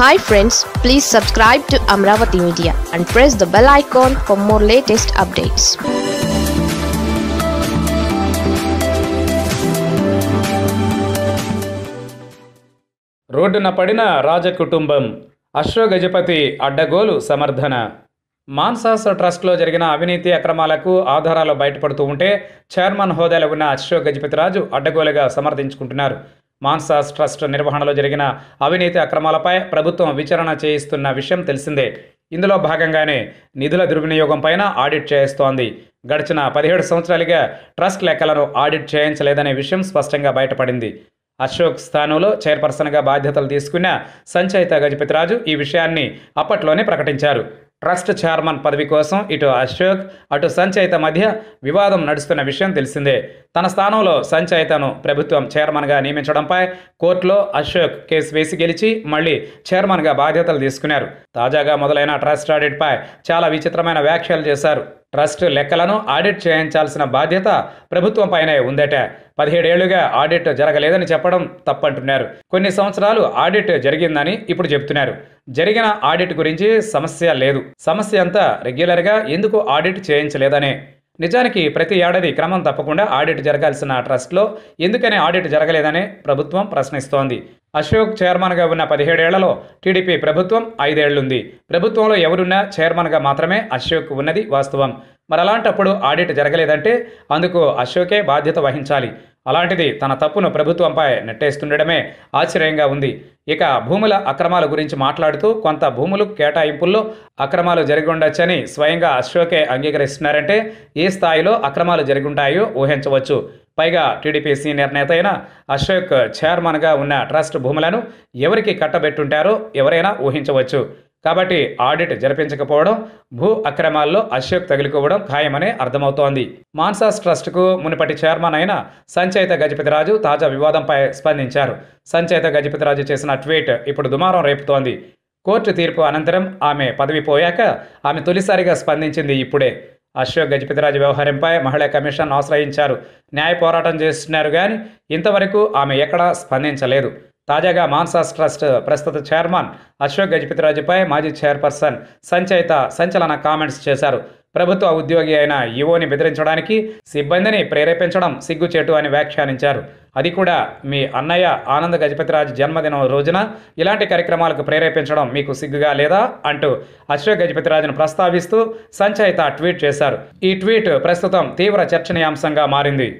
hi friends please subscribe to Amaravati media and press the bell icon for more latest updates రోడ్డున పడిన రాజకుటుంబం అశ్వగజపతి అడ్డగోలు సమర్థన మాన్సాస్ ట్రస్ట్లో జరిగిన అవినీతి అక్రమాలకు ఆధారాలు బయటపడుతూ ఉంటే చైర్మన్ హోదాలో ఉన్న అశ్వక్ రాజు అడ్డగోలుగా సమర్థించుకుంటున్నారు మాన్సాస్ ట్రస్ట్ నిర్వహణలో జరిగిన అవినీతి అక్రమాలపై ప్రభుత్వం విచారణ చేయిస్తున్న విషయం తెలిసిందే ఇందులో భాగంగానే నిధుల దుర్వినియోగం పైన ఆడిట్ చేస్తోంది గడిచిన పదిహేడు సంవత్సరాలుగా ట్రస్ట్ లెక్కలను ఆడిట్ చేయించలేదనే విషయం స్పష్టంగా బయటపడింది అశోక్ స్థానంలో చైర్పర్సన్గా బాధ్యతలు తీసుకున్న సంచయిత గజపతిరాజు ఈ విషయాన్ని అప్పట్లోనే ప్రకటించారు ట్రస్ట్ చైర్మన్ పదవి కోసం ఇటు అశోక్ అటు సంచయిత మధ్య వివాదం నడుస్తున్న విషయం తెలిసిందే తన స్థానంలో సంచయితను ప్రభుత్వం చైర్మన్గా నియమించడంపై కోర్టులో అశోక్ కేసు వేసి గెలిచి మళ్లీ చైర్మన్గా బాధ్యతలు తీసుకున్నారు తాజాగా మొదలైన ట్రస్ట్ ఆడిట్పై చాలా విచిత్రమైన వ్యాఖ్యలు చేశారు ట్రస్ట్ లెక్కలను ఆడిట్ చేయించాల్సిన బాధ్యత ప్రభుత్వంపైనే ఉందట పదిహేడేళ్లుగా ఆడిట్ జరగలేదని చెప్పడం తప్పంటున్నారు కొన్ని సంవత్సరాలు ఆడిట్ జరిగిందని ఇప్పుడు చెబుతున్నారు జరిగిన ఆడిట్ గురించి సమస్య లేదు సమస్య అంతా రెగ్యులర్గా ఎందుకు ఆడిట్ చేయించలేదనే నిజానికి ప్రతి ఏడాది క్రమం తప్పకుండా ఆడిట్ జరగాల్సిన ట్రస్ట్లో ఎందుకని ఆడిట్ జరగలేదని ప్రభుత్వం ప్రశ్నిస్తోంది అశోక్ చైర్మన్గా ఉన్న పదిహేడేళ్లలో టీడీపీ ప్రభుత్వం ఐదేళ్లుంది ప్రభుత్వంలో ఎవరున్నా చైర్మన్గా మాత్రమే అశోక్ ఉన్నది వాస్తవం మరలాంటప్పుడు ఆడిట్ జరగలేదంటే అందుకు అశోకే బాధ్యత వహించాలి అలాంటిది తన తప్పును ప్రభుత్వంపై నెట్టేస్తుండడమే ఆశ్చర్యంగా ఉంది ఇక భూముల అక్రమాల గురించి మాట్లాడుతూ కొంత భూములు కేటాయింపుల్లో అక్రమాలు జరిగుండొచ్చని స్వయంగా అశోకే అంగీకరిస్తున్నారంటే ఏ స్థాయిలో అక్రమాలు జరిగుంటాయో ఊహించవచ్చు పైగా టీడీపీ సీనియర్ నేత అయిన అశోక్ చైర్మన్గా ఉన్న ట్రస్ట్ భూములను ఎవరికి కట్టబెట్టుంటారో ఎవరైనా ఊహించవచ్చు కాబట్టి ఆడిట్ జరిపించకపోవడం భూ అక్రమాల్లో అశోక్ తగిలికోవడం ఖాయమని అర్థమవుతోంది మాన్సాస్ ట్రస్ట్కు మునుపటి చైర్మన్ అయిన సంచయిత గజపతిరాజు తాజా వివాదంపై స్పందించారు సంచయిత గజపతిరాజు చేసిన ట్వీట్ ఇప్పుడు దుమారం రేపుతోంది కోర్టు తీర్పు అనంతరం ఆమె పదవి పోయాక ఆమె తొలిసారిగా స్పందించింది ఇప్పుడే అశోక్ గజపతిరాజు వ్యవహారంపై మహిళా కమిషన్ ఆశ్రయించారు న్యాయ పోరాటం చేస్తున్నారు కానీ ఇంతవరకు ఆమె ఎక్కడా స్పందించలేదు తాజాగా మాన్సాస్ ట్రస్ట్ ప్రస్తుత చైర్మన్ అశోక్ గజపతిరాజుపై మాజీ చైర్పర్సన్ సంచయిత సంచలన కామెంట్స్ చేశారు ప్రభుత్వ ఉద్యోగి అయిన ఈవోని బెదిరించడానికి సిబ్బందిని ప్రేరేపించడం సిగ్గుచేటు అని వ్యాఖ్యానించారు అది కూడా మీ అన్నయ్య ఆనంద గజపతిరాజు జన్మదినం రోజున ఇలాంటి కార్యక్రమాలకు ప్రేరేపించడం మీకు సిగ్గుగా లేదా అంటూ అశోక్ గజపతిరాజును ప్రస్తావిస్తూ సంచయిత ట్వీట్ చేశారు ఈ ట్వీట్ ప్రస్తుతం తీవ్ర చర్చనీయాంశంగా మారింది